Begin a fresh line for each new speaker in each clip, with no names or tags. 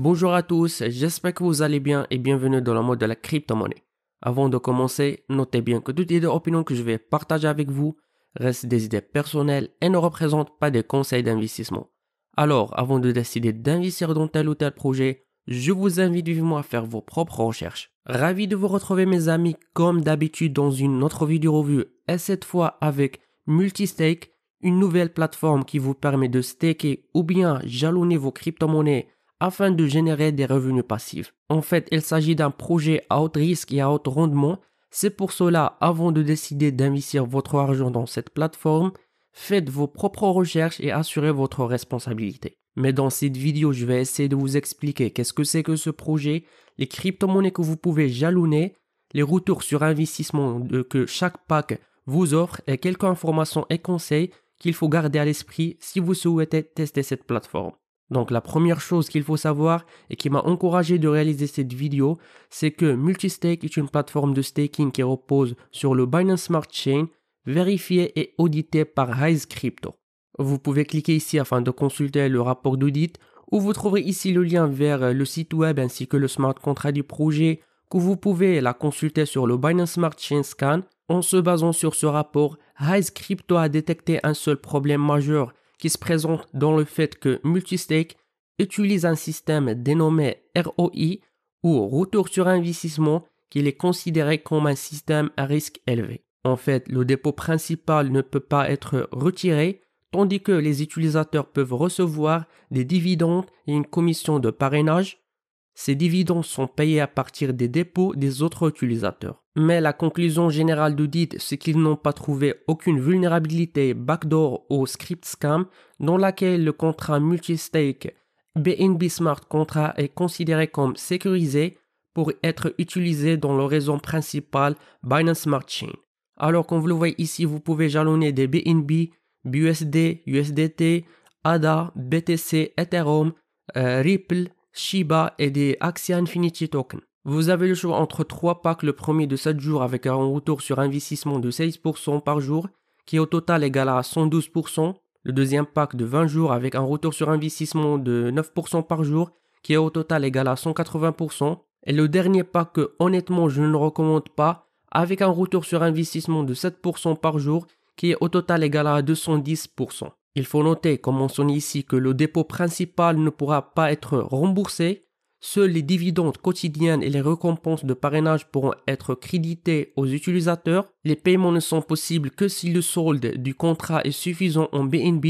Bonjour à tous, j'espère que vous allez bien et bienvenue dans le mode de la crypto-monnaie. Avant de commencer, notez bien que toutes les opinions que je vais partager avec vous restent des idées personnelles et ne représentent pas des conseils d'investissement. Alors, avant de décider d'investir dans tel ou tel projet, je vous invite vivement à faire vos propres recherches. Ravi de vous retrouver mes amis comme d'habitude dans une autre vidéo revue et cette fois avec Multistake, une nouvelle plateforme qui vous permet de staker ou bien jalonner vos crypto-monnaies afin de générer des revenus passifs. En fait, il s'agit d'un projet à haut risque et à haut rendement. C'est pour cela, avant de décider d'investir votre argent dans cette plateforme, faites vos propres recherches et assurez votre responsabilité. Mais dans cette vidéo, je vais essayer de vous expliquer qu'est-ce que c'est que ce projet, les crypto-monnaies que vous pouvez jalonner, les retours sur investissement que chaque pack vous offre et quelques informations et conseils qu'il faut garder à l'esprit si vous souhaitez tester cette plateforme. Donc la première chose qu'il faut savoir et qui m'a encouragé de réaliser cette vidéo, c'est que Multistake est une plateforme de staking qui repose sur le Binance Smart Chain, vérifiée et auditée par Highs Crypto. Vous pouvez cliquer ici afin de consulter le rapport d'audit ou vous trouverez ici le lien vers le site web ainsi que le smart contract du projet que vous pouvez la consulter sur le Binance Smart Chain Scan. En se basant sur ce rapport, Highs Crypto a détecté un seul problème majeur qui se présente dans le fait que Multistake utilise un système dénommé ROI ou retour sur investissement qui est considéré comme un système à risque élevé. En fait, le dépôt principal ne peut pas être retiré, tandis que les utilisateurs peuvent recevoir des dividendes et une commission de parrainage, ces dividendes sont payés à partir des dépôts des autres utilisateurs. Mais la conclusion générale d'audit, c'est qu'ils n'ont pas trouvé aucune vulnérabilité backdoor au script scam dans laquelle le contrat multi-stake BNB Smart Contract est considéré comme sécurisé pour être utilisé dans le réseau principal Binance Smart Chain. Alors comme vous le voyez ici, vous pouvez jalonner des BNB, BUSD, USDT, ADA, BTC, Ethereum, euh, Ripple, Shiba et des Axia Infinity Token. Vous avez le choix entre 3 packs, le premier de 7 jours avec un retour sur investissement de 16% par jour, qui est au total égal à 112%, le deuxième pack de 20 jours avec un retour sur investissement de 9% par jour, qui est au total égal à 180%, et le dernier pack que honnêtement je ne recommande pas, avec un retour sur investissement de 7% par jour, qui est au total égal à 210%. Il faut noter, comme mentionné ici, que le dépôt principal ne pourra pas être remboursé. Seuls les dividendes quotidiennes et les récompenses de parrainage pourront être crédités aux utilisateurs. Les paiements ne sont possibles que si le solde du contrat est suffisant en BNB.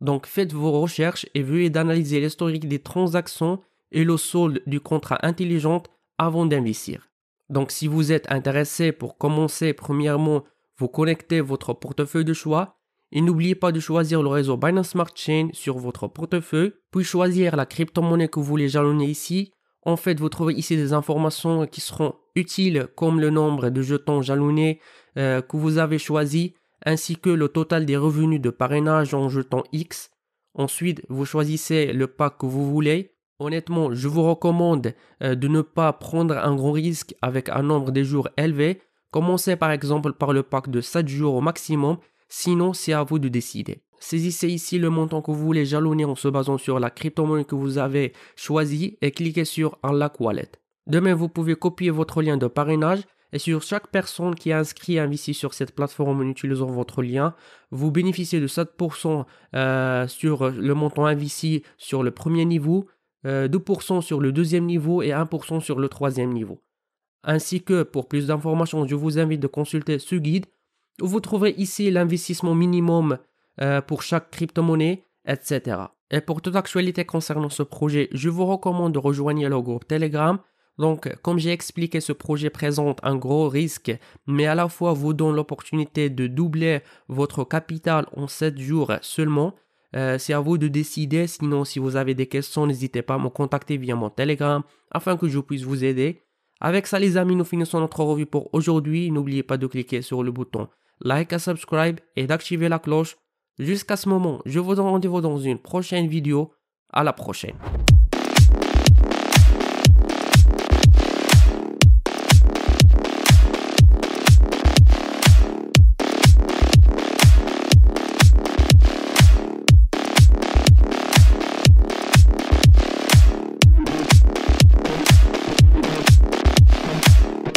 Donc faites vos recherches et veuillez d'analyser l'historique des transactions et le solde du contrat intelligent avant d'investir. Donc si vous êtes intéressé pour commencer, premièrement, vous connectez votre portefeuille de choix et n'oubliez pas de choisir le réseau Binance Smart Chain sur votre portefeuille, puis choisir la crypto-monnaie que vous voulez jalonner ici. En fait, vous trouvez ici des informations qui seront utiles comme le nombre de jetons jalonnés euh, que vous avez choisi, ainsi que le total des revenus de parrainage en jetons X. Ensuite, vous choisissez le pack que vous voulez. Honnêtement, je vous recommande euh, de ne pas prendre un gros risque avec un nombre de jours élevé. Commencez par exemple par le pack de 7 jours au maximum Sinon, c'est à vous de décider. Saisissez ici le montant que vous voulez jalonner en se basant sur la crypto-monnaie que vous avez choisie et cliquez sur Unlock Wallet. Demain, vous pouvez copier votre lien de parrainage et sur chaque personne qui est inscrit un sur cette plateforme en utilisant votre lien, vous bénéficiez de 7% euh, sur le montant VC sur le premier niveau, 2% euh, sur le deuxième niveau et 1% sur le troisième niveau. Ainsi que pour plus d'informations, je vous invite de consulter ce guide vous trouverez ici l'investissement minimum euh, pour chaque crypto-monnaie, etc. Et pour toute actualité concernant ce projet, je vous recommande de rejoindre le groupe Telegram. Donc, comme j'ai expliqué, ce projet présente un gros risque, mais à la fois vous donne l'opportunité de doubler votre capital en 7 jours seulement. Euh, c'est à vous de décider. Sinon, si vous avez des questions, n'hésitez pas à me contacter via mon Telegram afin que je puisse vous aider. Avec ça, les amis, nous finissons notre revue pour aujourd'hui. N'oubliez pas de cliquer sur le bouton like et subscribe et d'activer la cloche. Jusqu'à ce moment, je vous donne rendez-vous dans une prochaine vidéo. À la prochaine.